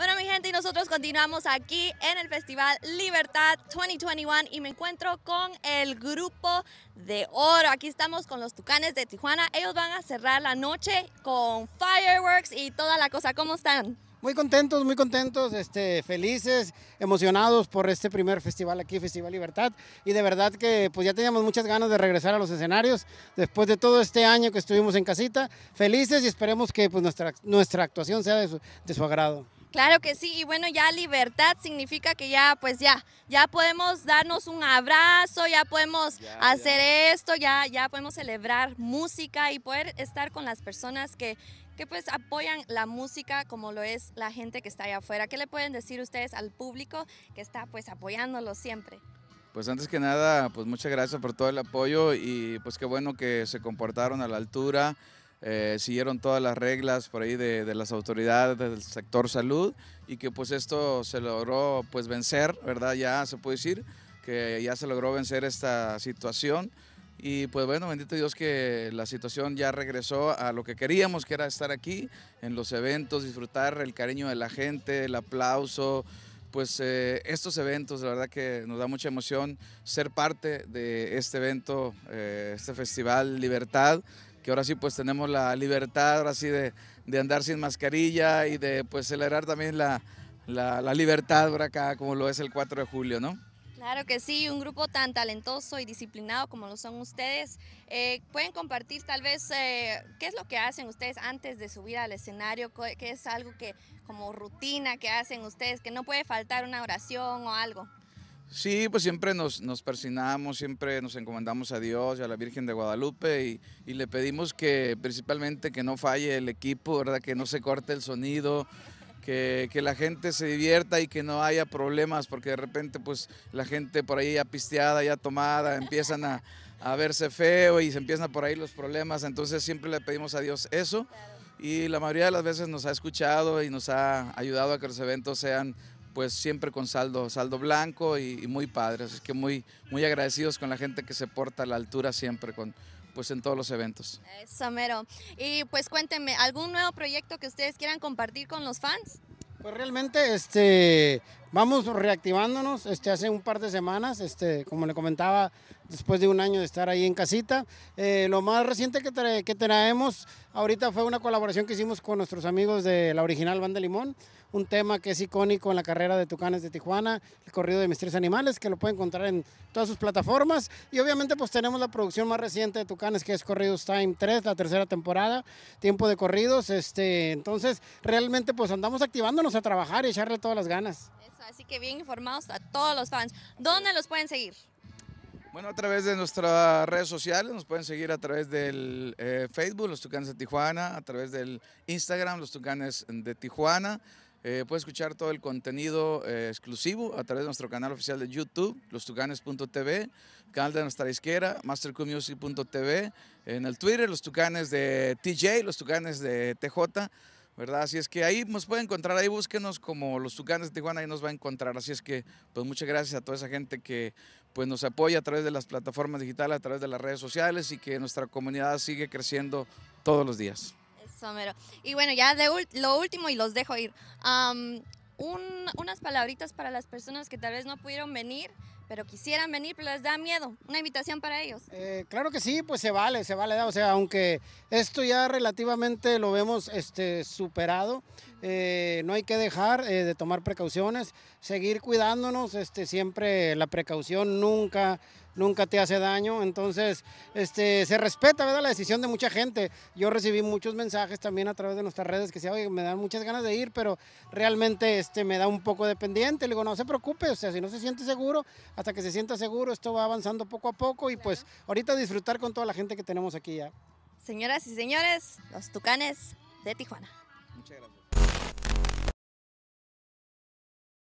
Bueno, mi gente, y nosotros continuamos aquí en el Festival Libertad 2021 y me encuentro con el grupo de oro. Aquí estamos con los Tucanes de Tijuana. Ellos van a cerrar la noche con fireworks y toda la cosa. ¿Cómo están? Muy contentos, muy contentos, este, felices, emocionados por este primer festival aquí, Festival Libertad. Y de verdad que pues ya teníamos muchas ganas de regresar a los escenarios después de todo este año que estuvimos en casita. Felices y esperemos que pues, nuestra, nuestra actuación sea de de su agrado. Claro que sí, y bueno, ya libertad significa que ya, pues ya, ya podemos darnos un abrazo, ya podemos hacer esto, ya, ya podemos celebrar música y poder estar con las personas que, que pues apoyan la música como lo es la gente que está allá afuera. ¿Qué le pueden decir ustedes al público que está pues apoyándolo siempre? Pues antes que nada, pues muchas gracias por todo el apoyo y pues qué bueno que se comportaron a la altura. Eh, siguieron todas las reglas por ahí de, las autoridades del sector salud y que pues esto se logró pues vencer, ¿verdad? Ya se puede decir que ya se logró vencer esta situación y pues bueno, bendito Dios que la situación ya regresó a lo que queríamos, que era estar aquí en los eventos, disfrutar el cariño de la gente, el aplauso, pues eh, estos eventos, la verdad que nos da mucha emoción ser parte de este evento, eh, este Festival Libertad que ahora sí pues tenemos la libertad ahora sí de, andar sin mascarilla y de pues celebrar también la, libertad por acá como lo es el 4 de julio, ¿no? Claro que sí, un grupo tan talentoso y disciplinado como lo son ustedes. Eh, ¿Pueden compartir tal vez eh, qué es lo que hacen ustedes antes de subir al escenario? ¿Qué es algo que como rutina que hacen ustedes que no puede faltar una oración o algo? Sí, pues siempre nos, nos persinamos, siempre nos encomendamos a Dios y a la Virgen de Guadalupe y, le pedimos que principalmente que no falle el equipo, ¿verdad? que no se corte el sonido, que, la gente se divierta y que no haya problemas, porque de repente pues la gente por ahí ya pisteada, ya tomada, empiezan a, a verse feo y se empiezan por ahí los problemas, entonces siempre le pedimos a Dios eso y la mayoría de las veces nos ha escuchado y nos ha ayudado a que los eventos sean pues siempre con saldo, saldo blanco y, muy padres. Es que muy, muy agradecidos con la gente que se porta a la altura siempre con, pues en todos los eventos. Eso, Y pues cuéntenme, ¿algún nuevo proyecto que ustedes quieran compartir con los fans? Pues realmente este, vamos reactivándonos. Este, hace un par de semanas, este, como le comentaba, después de un año de estar ahí en casita. Eh, lo más reciente que, tenemos que, traemos ahorita fue una colaboración que hicimos con nuestros amigos de la original Banda Limón, un tema que es icónico en la carrera de Tucanes de Tijuana, el corrido de mis animales, que lo pueden encontrar en todas sus plataformas. Y obviamente pues tenemos la producción más reciente de Tucanes, que es Corridos Time 3, la tercera temporada, tiempo de corridos. Este, entonces realmente pues andamos activándonos a trabajar y echarle todas las ganas. así que bien informados a todos los fans. ¿Dónde los pueden seguir? Bueno, a través de nuestras redes sociales, nos pueden seguir a través del eh, Facebook, Los Tucanes de Tijuana, a través del Instagram, Los Tucanes de Tijuana. Eh, puede escuchar todo el contenido eh, exclusivo a través de nuestro canal oficial de YouTube, los lostucanes.tv, canal de nuestra izquierda, TV en el Twitter, Los Tucanes de TJ, Los Tucanes de TJ. ¿verdad? Así es que ahí nos pueden encontrar, ahí búsquenos como los Tucanes de Tijuana, ahí nos va a encontrar. Así es que, pues muchas gracias a toda esa gente que pues nos apoya a través de las plataformas digitales, a través de las redes sociales y que nuestra comunidad sigue creciendo todos los días. Eso, mero. Y bueno, ya lo último y los dejo ir. unas palabritas para las personas que tal vez no pudieron venir, pero quisieran venir, pero les da miedo. Una invitación para ellos. Eh, claro que sí, pues se vale, se vale. O sea, aunque esto ya relativamente lo vemos este, superado, eh, no hay que dejar eh, de tomar precauciones, seguir cuidándonos, este, siempre la precaución nunca nunca te hace daño. Entonces, este, se respeta la decisión de mucha gente. Yo recibí muchos mensajes también a través de nuestras redes que me dan muchas ganas de ir, pero realmente este, me da un poco de pendiente. Le digo, no se preocupe, o sea, si no se siente seguro, hasta que se sienta seguro, esto va avanzando poco a poco y pues ahorita disfrutar con toda la gente que tenemos aquí ya. Señoras y señores, los tucanes de Tijuana. Muchas gracias.